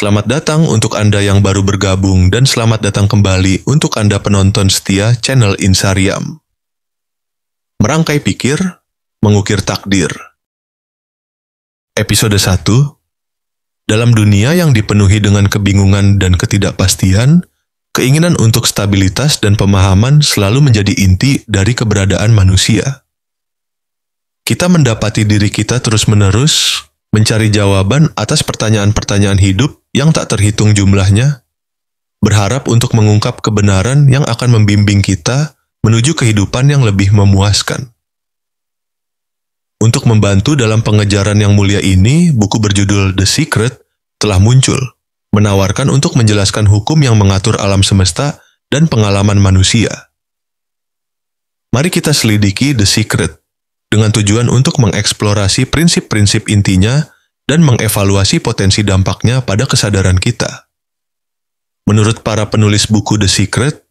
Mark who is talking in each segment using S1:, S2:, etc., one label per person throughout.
S1: Selamat datang untuk Anda yang baru bergabung dan selamat datang kembali untuk Anda penonton setia channel Insariam. Merangkai pikir, mengukir takdir. Episode 1 Dalam dunia yang dipenuhi dengan kebingungan dan ketidakpastian, keinginan untuk stabilitas dan pemahaman selalu menjadi inti dari keberadaan manusia. Kita mendapati diri kita terus-menerus mencari jawaban atas pertanyaan-pertanyaan hidup yang tak terhitung jumlahnya, berharap untuk mengungkap kebenaran yang akan membimbing kita menuju kehidupan yang lebih memuaskan. Untuk membantu dalam pengejaran yang mulia ini, buku berjudul The Secret telah muncul, menawarkan untuk menjelaskan hukum yang mengatur alam semesta dan pengalaman manusia. Mari kita selidiki The Secret, dengan tujuan untuk mengeksplorasi prinsip-prinsip intinya dan mengevaluasi potensi dampaknya pada kesadaran kita. Menurut para penulis buku The Secret,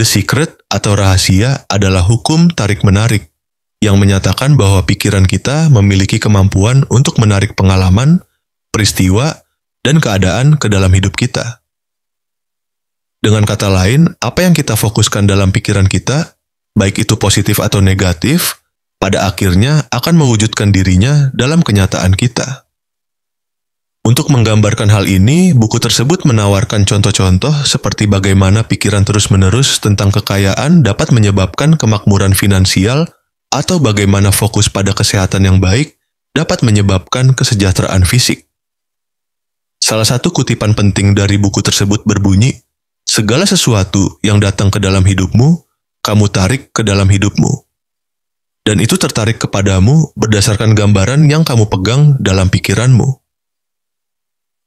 S1: The Secret atau rahasia adalah hukum tarik-menarik yang menyatakan bahwa pikiran kita memiliki kemampuan untuk menarik pengalaman, peristiwa, dan keadaan ke dalam hidup kita. Dengan kata lain, apa yang kita fokuskan dalam pikiran kita, baik itu positif atau negatif, pada akhirnya akan mewujudkan dirinya dalam kenyataan kita. Untuk menggambarkan hal ini, buku tersebut menawarkan contoh-contoh seperti bagaimana pikiran terus-menerus tentang kekayaan dapat menyebabkan kemakmuran finansial atau bagaimana fokus pada kesehatan yang baik dapat menyebabkan kesejahteraan fisik. Salah satu kutipan penting dari buku tersebut berbunyi, "Segala sesuatu yang datang ke dalam hidupmu, kamu tarik ke dalam hidupmu." dan itu tertarik kepadamu berdasarkan gambaran yang kamu pegang dalam pikiranmu.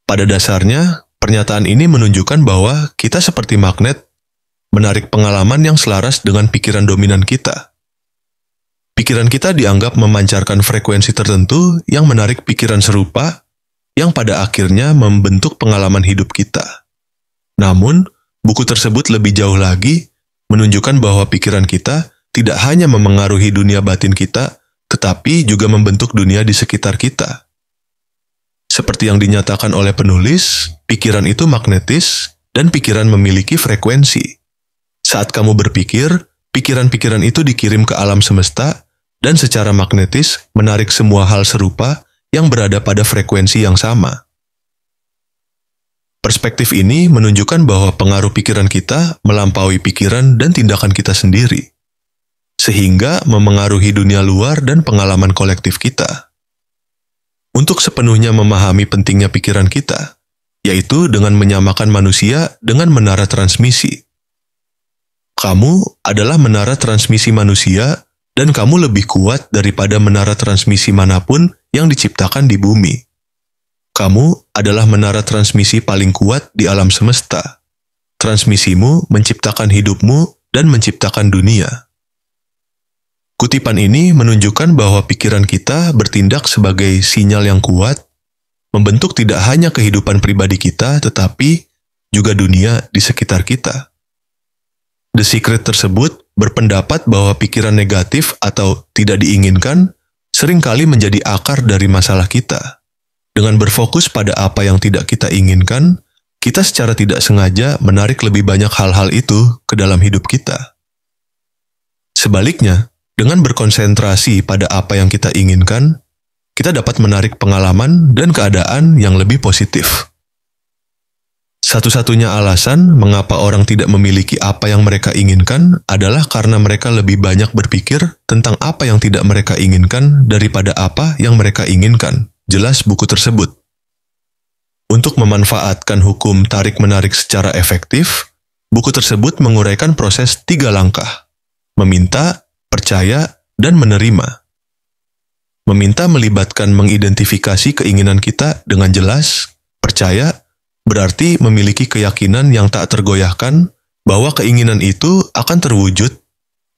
S1: Pada dasarnya, pernyataan ini menunjukkan bahwa kita seperti magnet menarik pengalaman yang selaras dengan pikiran dominan kita. Pikiran kita dianggap memancarkan frekuensi tertentu yang menarik pikiran serupa yang pada akhirnya membentuk pengalaman hidup kita. Namun, buku tersebut lebih jauh lagi menunjukkan bahwa pikiran kita tidak hanya memengaruhi dunia batin kita, tetapi juga membentuk dunia di sekitar kita. Seperti yang dinyatakan oleh penulis, pikiran itu magnetis dan pikiran memiliki frekuensi. Saat kamu berpikir, pikiran-pikiran itu dikirim ke alam semesta dan secara magnetis menarik semua hal serupa yang berada pada frekuensi yang sama. Perspektif ini menunjukkan bahwa pengaruh pikiran kita melampaui pikiran dan tindakan kita sendiri sehingga memengaruhi dunia luar dan pengalaman kolektif kita. Untuk sepenuhnya memahami pentingnya pikiran kita, yaitu dengan menyamakan manusia dengan menara transmisi. Kamu adalah menara transmisi manusia, dan kamu lebih kuat daripada menara transmisi manapun yang diciptakan di bumi. Kamu adalah menara transmisi paling kuat di alam semesta. Transmisimu menciptakan hidupmu dan menciptakan dunia. Kutipan ini menunjukkan bahwa pikiran kita bertindak sebagai sinyal yang kuat, membentuk tidak hanya kehidupan pribadi kita, tetapi juga dunia di sekitar kita. The Secret tersebut berpendapat bahwa pikiran negatif atau tidak diinginkan seringkali menjadi akar dari masalah kita. Dengan berfokus pada apa yang tidak kita inginkan, kita secara tidak sengaja menarik lebih banyak hal-hal itu ke dalam hidup kita. Sebaliknya, dengan berkonsentrasi pada apa yang kita inginkan, kita dapat menarik pengalaman dan keadaan yang lebih positif. Satu-satunya alasan mengapa orang tidak memiliki apa yang mereka inginkan adalah karena mereka lebih banyak berpikir tentang apa yang tidak mereka inginkan daripada apa yang mereka inginkan. Jelas buku tersebut. Untuk memanfaatkan hukum tarik-menarik secara efektif, buku tersebut menguraikan proses tiga langkah. Meminta, percaya dan menerima. Meminta melibatkan mengidentifikasi keinginan kita dengan jelas, percaya, berarti memiliki keyakinan yang tak tergoyahkan bahwa keinginan itu akan terwujud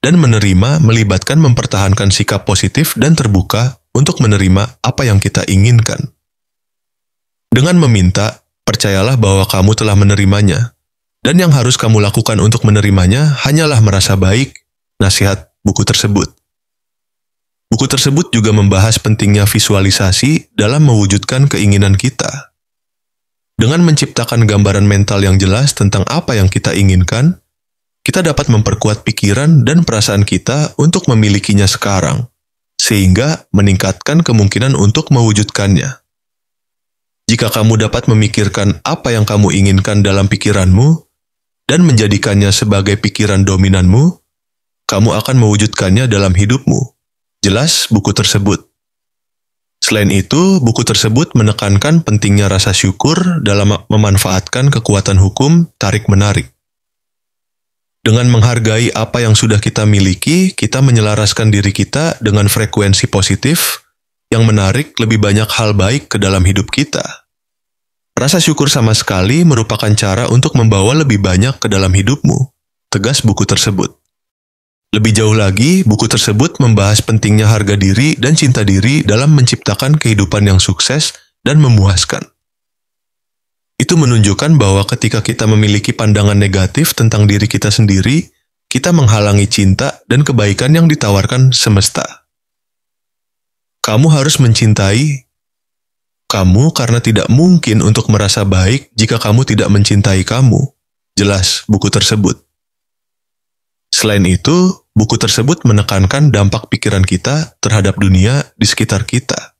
S1: dan menerima melibatkan mempertahankan sikap positif dan terbuka untuk menerima apa yang kita inginkan. Dengan meminta, percayalah bahwa kamu telah menerimanya, dan yang harus kamu lakukan untuk menerimanya hanyalah merasa baik, nasihat buku tersebut. Buku tersebut juga membahas pentingnya visualisasi dalam mewujudkan keinginan kita. Dengan menciptakan gambaran mental yang jelas tentang apa yang kita inginkan, kita dapat memperkuat pikiran dan perasaan kita untuk memilikinya sekarang, sehingga meningkatkan kemungkinan untuk mewujudkannya. Jika kamu dapat memikirkan apa yang kamu inginkan dalam pikiranmu dan menjadikannya sebagai pikiran dominanmu, kamu akan mewujudkannya dalam hidupmu. Jelas buku tersebut. Selain itu, buku tersebut menekankan pentingnya rasa syukur dalam memanfaatkan kekuatan hukum tarik-menarik. Dengan menghargai apa yang sudah kita miliki, kita menyelaraskan diri kita dengan frekuensi positif yang menarik lebih banyak hal baik ke dalam hidup kita. Rasa syukur sama sekali merupakan cara untuk membawa lebih banyak ke dalam hidupmu, tegas buku tersebut. Lebih jauh lagi, buku tersebut membahas pentingnya harga diri dan cinta diri dalam menciptakan kehidupan yang sukses dan memuaskan. Itu menunjukkan bahwa ketika kita memiliki pandangan negatif tentang diri kita sendiri, kita menghalangi cinta dan kebaikan yang ditawarkan semesta. Kamu harus mencintai kamu karena tidak mungkin untuk merasa baik jika kamu tidak mencintai kamu. Jelas buku tersebut. Selain itu, buku tersebut menekankan dampak pikiran kita terhadap dunia di sekitar kita.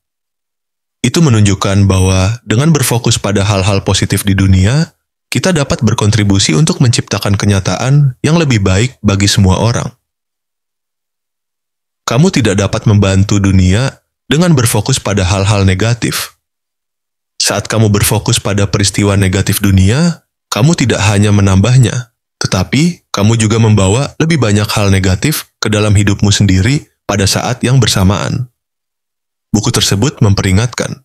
S1: Itu menunjukkan bahwa dengan berfokus pada hal-hal positif di dunia, kita dapat berkontribusi untuk menciptakan kenyataan yang lebih baik bagi semua orang. Kamu tidak dapat membantu dunia dengan berfokus pada hal-hal negatif. Saat kamu berfokus pada peristiwa negatif dunia, kamu tidak hanya menambahnya, tetapi kamu juga membawa lebih banyak hal negatif ke dalam hidupmu sendiri pada saat yang bersamaan. Buku tersebut memperingatkan.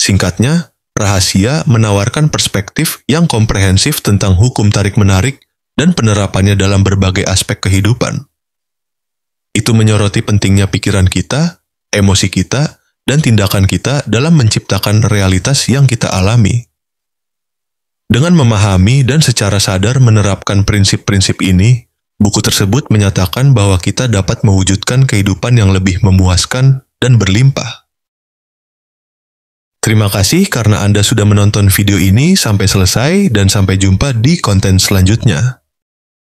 S1: Singkatnya, rahasia menawarkan perspektif yang komprehensif tentang hukum tarik-menarik dan penerapannya dalam berbagai aspek kehidupan. Itu menyoroti pentingnya pikiran kita, emosi kita, dan tindakan kita dalam menciptakan realitas yang kita alami. Dengan memahami dan secara sadar menerapkan prinsip-prinsip ini, buku tersebut menyatakan bahwa kita dapat mewujudkan kehidupan yang lebih memuaskan dan berlimpah. Terima kasih karena Anda sudah menonton video ini sampai selesai dan sampai jumpa di konten selanjutnya.